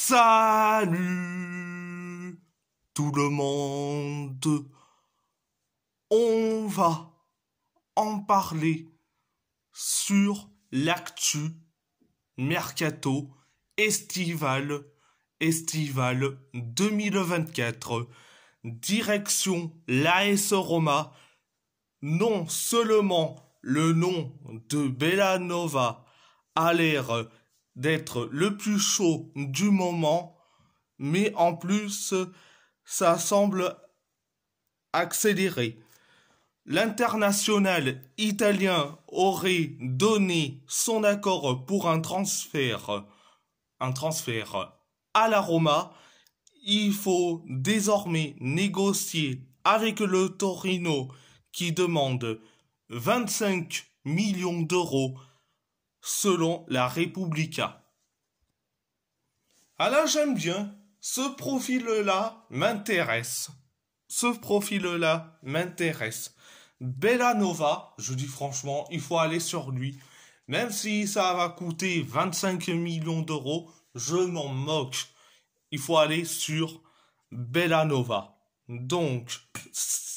Salut tout le monde. On va en parler sur l'actu mercato estival estival 2024 direction l'AS Roma non seulement le nom de Bellanova a l'air d'être le plus chaud du moment, mais en plus, ça semble accéléré. L'international italien aurait donné son accord pour un transfert, un transfert à la Roma. Il faut désormais négocier avec le Torino qui demande 25 millions d'euros selon la Republica. Alors, j'aime bien. Ce profil-là m'intéresse. Ce profil-là m'intéresse. Belanova, je dis franchement, il faut aller sur lui. Même si ça va coûter 25 millions d'euros, je m'en moque. Il faut aller sur Belanova. Donc,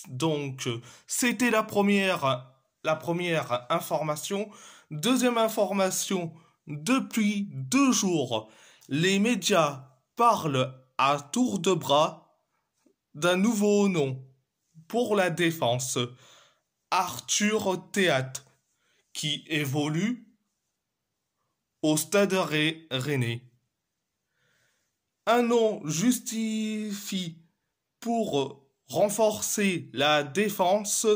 donc, c'était la première, la première information. Deuxième information, depuis deux jours, les médias parlent à tour de bras d'un nouveau nom pour la défense, Arthur Théat, qui évolue au stade René. Un nom justifié pour renforcer la défense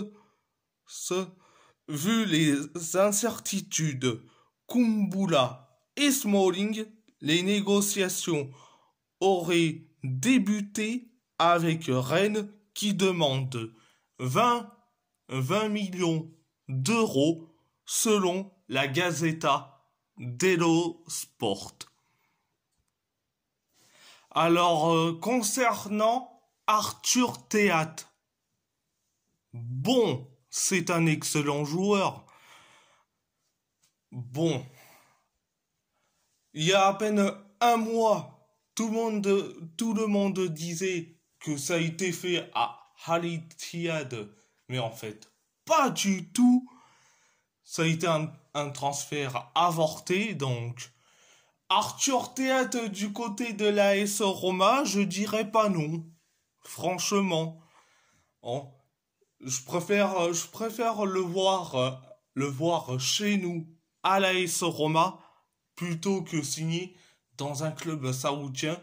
Vu les incertitudes, Kumbula et Smalling, les négociations auraient débuté avec Rennes qui demande 20, 20 millions d'euros selon la Gazeta dello Sport. Alors, euh, concernant Arthur Théat, bon, c'est un excellent joueur. Bon, il y a à peine un mois, tout le monde, disait que ça a été fait à tiad mais en fait, pas du tout. Ça a été un, transfert avorté, donc Arthur Théâtre du côté de la S Roma, je dirais pas non. Franchement je préfère, euh, je préfère le voir, euh, le voir chez nous, à l'AS Roma, plutôt que signer dans un club saoudien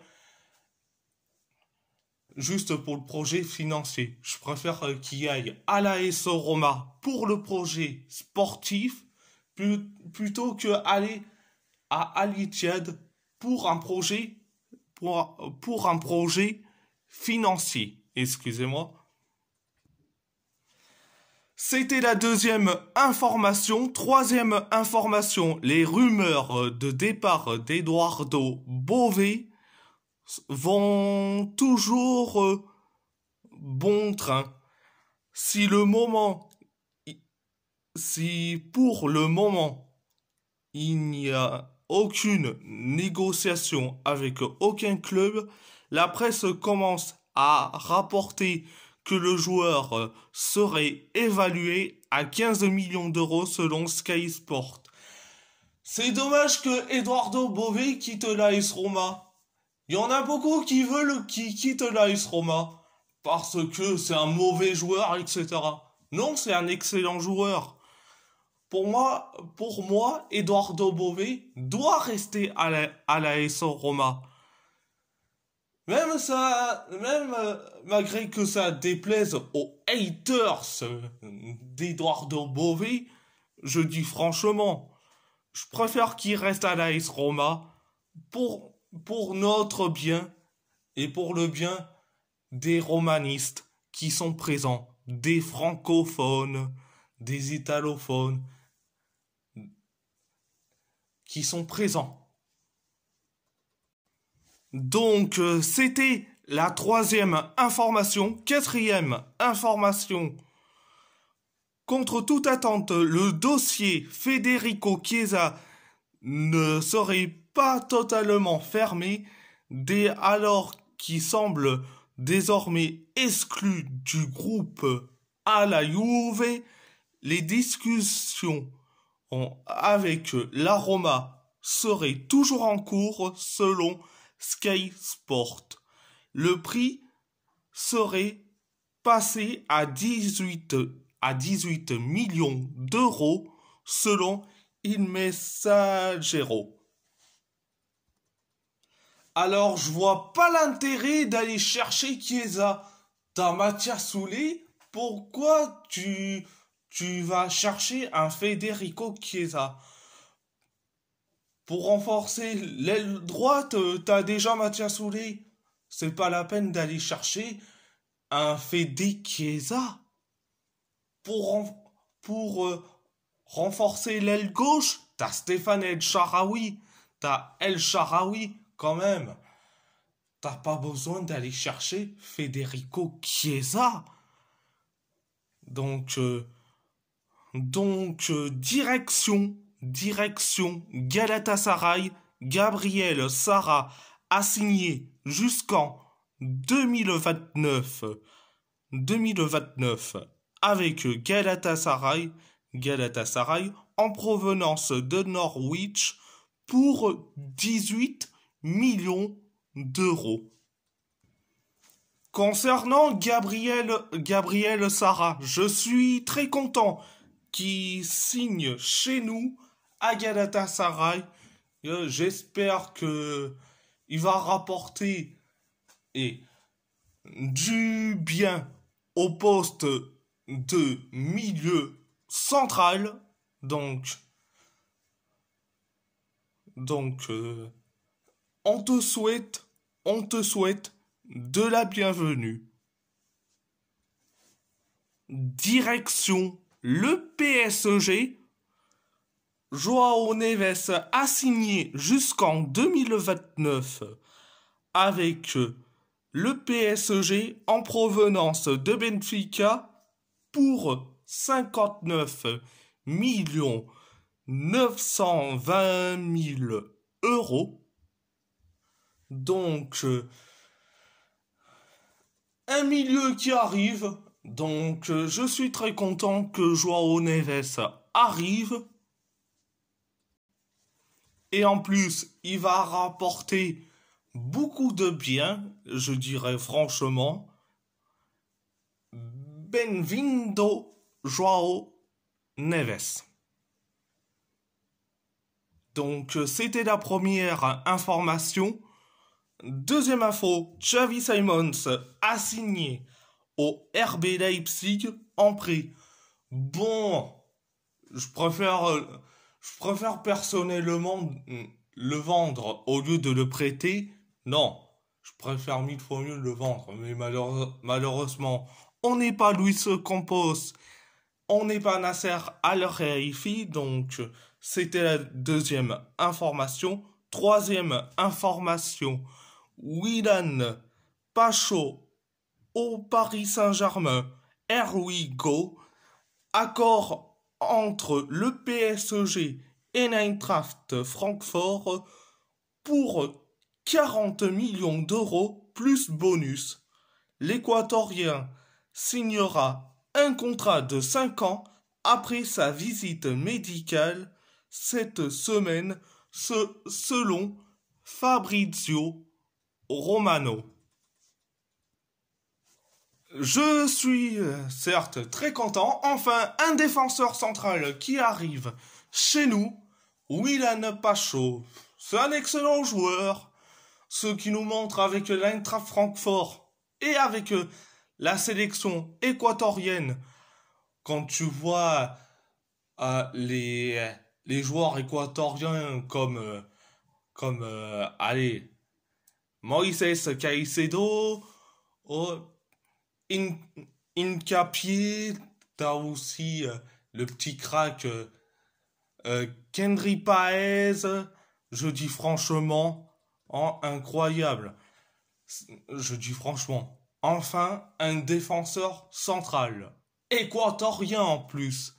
juste pour le projet financier. Je préfère euh, qu'il aille à l'AS Roma pour le projet sportif plutôt que aller à Al Ittihad pour un projet pour un projet financier. Excusez-moi. C'était la deuxième information. Troisième information, les rumeurs de départ d'Eduardo Beauvais vont toujours euh, bon train. Si le moment, si pour le moment, il n'y a aucune négociation avec aucun club, la presse commence à rapporter que le joueur euh, serait évalué à 15 millions d'euros selon Sky Sport. C'est dommage que Eduardo Bové quitte l'AS Roma. Il y en a beaucoup qui veulent qu'il quitte l'AS Roma parce que c'est un mauvais joueur, etc. Non, c'est un excellent joueur. Pour moi, pour moi, Eduardo Bové doit rester à l'AS la Roma. Même ça, même euh, malgré que ça déplaise aux haters euh, d'Eduardo Bové, je dis franchement, je préfère qu'il reste à l'AS Roma pour, pour notre bien et pour le bien des romanistes qui sont présents, des francophones, des italophones qui sont présents. Donc euh, c'était la troisième information, quatrième information. Contre toute attente, le dossier Federico Chiesa ne serait pas totalement fermé dès alors qu'il semble désormais exclu du groupe à la Juve. Les discussions avec la Roma seraient toujours en cours selon Sky Sport. Le prix serait passé à 18, à millions d'euros selon Il Messagero. Alors, je vois pas l'intérêt d'aller chercher Chiesa. Dans Mathias pourquoi tu, tu vas chercher un Federico Chiesa pour renforcer l'aile droite, euh, t'as déjà Mathias Soulé. C'est pas la peine d'aller chercher un Fede Chiesa. Pour, euh, renforcer l'aile gauche, t'as Stéphane El Sharawi. T'as El Sharawi quand même. T'as pas besoin d'aller chercher Federico Chiesa. Donc, euh, donc direction direction Galatasaray, Gabriel Sara a signé jusqu'en 2029. 2029 avec Galatasaray, Galatasaray en provenance de Norwich pour 18 millions d'euros. Concernant Gabriel, Gabriel Sarah, je suis très content qu'il signe chez nous à Sarai. Euh, j'espère que il va rapporter et du bien au poste de milieu central. Donc, donc euh, on te souhaite, on te souhaite de la bienvenue. Direction le PSG Joao Neves a signé jusqu'en 2029 avec le PSG en provenance de Benfica pour 59 920 000 euros. Donc, euh, un milieu qui arrive. Donc, euh, je suis très content que Joao Neves arrive. Et en plus, il va rapporter beaucoup de biens, je dirais franchement. Benvindo Joao Neves. Donc euh, c'était la première information. Deuxième info, Xavi Simons assigné au RB Leipzig en prix. Bon, je préfère euh, je préfère personnellement le vendre au lieu de le prêter. Non, je préfère mille fois mieux le vendre. Mais malheureusement, on n'est pas Luis Campos, on n'est pas Nasser al Khelaifi. Donc, c'était la deuxième information. Troisième information, Wilan Pacho au Paris Saint-Germain, Erwigo, accord entre le PSG et l'Eintracht Francfort pour 40 millions d'euros plus bonus. L'Équatorien signera un contrat de 5 ans après sa visite médicale cette semaine selon Fabrizio Romano. Je suis euh, certes très content, enfin un défenseur central qui arrive chez nous, Willan Pacho. C'est un excellent joueur, ce qui nous montre avec l'Intra Francfort et avec euh, la sélection équatorienne. Quand tu vois euh, les, les joueurs équatoriens comme, comme allez, Moises Caicedo, oh, In Incapié, t'as aussi euh, le petit crack euh, euh, Kendry Paez, je dis franchement, hein, incroyable. Je dis franchement, enfin un défenseur central, équatorien en plus,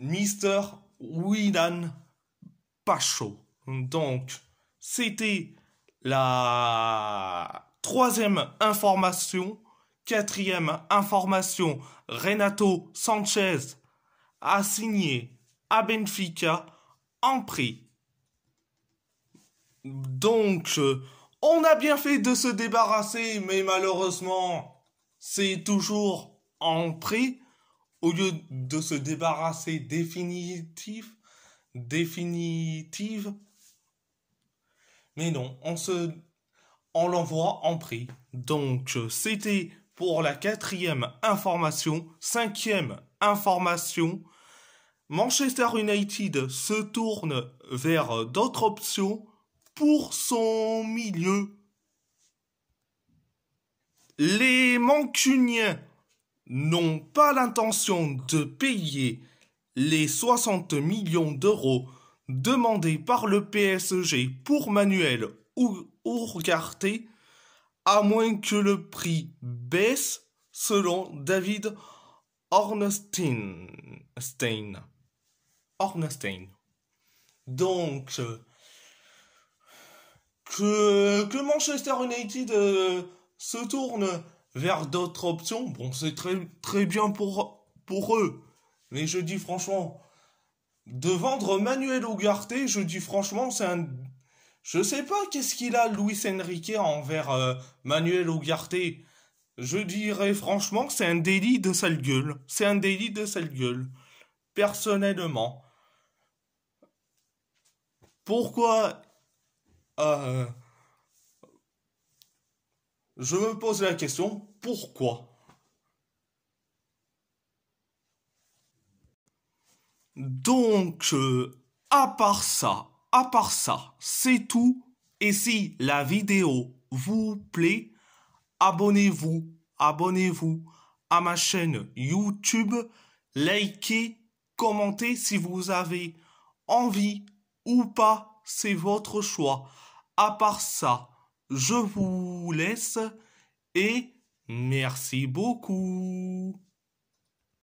Mister Widan Pacho. Donc, c'était la troisième information Quatrième information, Renato Sanchez a signé à Benfica en prix. Donc, euh, on a bien fait de se débarrasser, mais malheureusement, c'est toujours en prix. Au lieu de se débarrasser définitif, définitive. Mais non, on se, on l'envoie en prix. Donc, euh, c'était pour la quatrième information, cinquième information, Manchester United se tourne vers d'autres options pour son milieu. Les Mancuniens n'ont pas l'intention de payer les 60 millions d'euros demandés par le PSG pour Manuel ou, à moins que le prix baisse selon David Ornstein. Stein. Donc, euh, que, Manchester United euh, se tourne vers d'autres options, bon, c'est très, très bien pour, pour eux. Mais je dis franchement, de vendre Manuel Ugarte, je dis franchement, c'est un je sais pas qu'est-ce qu'il a Luis Enrique envers euh, Manuel Ugarte. Je dirais franchement que c'est un délit de sale gueule. C'est un délit de sale gueule. Personnellement. Pourquoi euh, Je me pose la question, pourquoi Donc, euh, à part ça, à part ça, c'est tout. Et si la vidéo vous plaît, abonnez-vous, abonnez-vous à ma chaîne YouTube, likez, commentez si vous avez envie ou pas, c'est votre choix. À part ça, je vous laisse et merci beaucoup.